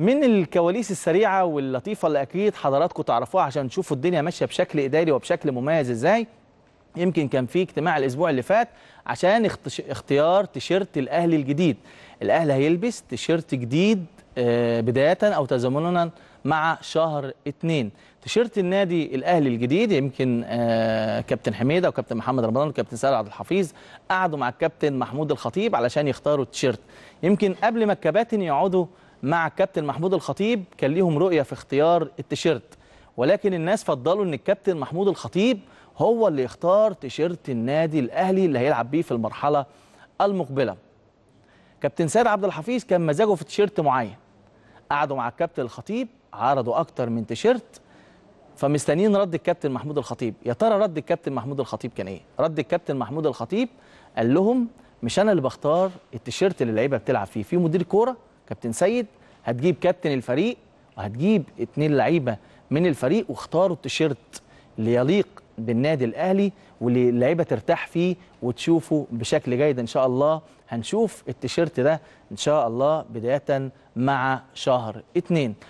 من الكواليس السريعه واللطيفه اللي اكيد حضراتكم تعرفوها عشان تشوفوا الدنيا ماشيه بشكل اداري وبشكل مميز ازاي يمكن كان في اجتماع الاسبوع اللي فات عشان اختيار تيشيرت الاهلي الجديد الاهلي هيلبس تيشيرت جديد آه، بدايه او تزامنا مع شهر اثنين تيشيرت النادي الاهلي الجديد يمكن آه، كابتن حميده وكابتن محمد رمضان وكابتن سعد عبد الحفيظ قعدوا مع الكابتن محمود الخطيب علشان يختاروا التيشيرت يمكن قبل ما الكباتن يقعدوا مع الكابتن محمود الخطيب كان ليهم رؤيه في اختيار التيشيرت ولكن الناس فضلوا ان الكابتن محمود الخطيب هو اللي يختار تيشيرت النادي الاهلي اللي هيلعب بيه في المرحله المقبله كابتن سيد عبد الحفيظ كان مزاجه في تيشيرت معين قعدوا مع الكابتن الخطيب عرضوا اكتر من تيشيرت فمستنيين رد الكابتن محمود الخطيب يا ترى رد الكابتن محمود الخطيب كان ايه رد الكابتن محمود الخطيب قال لهم مش انا اللي بختار التيشيرت اللي اللعيبه بتلعب فيه في مدير كوره كابتن سيد هتجيب كابتن الفريق وهتجيب اتنين لعيبه من الفريق واختاروا التيشيرت اللي يليق بالنادي الاهلي واللي اللعيبه ترتاح فيه وتشوفه بشكل جيد ان شاء الله هنشوف التيشيرت ده ان شاء الله بدايه مع شهر اتنين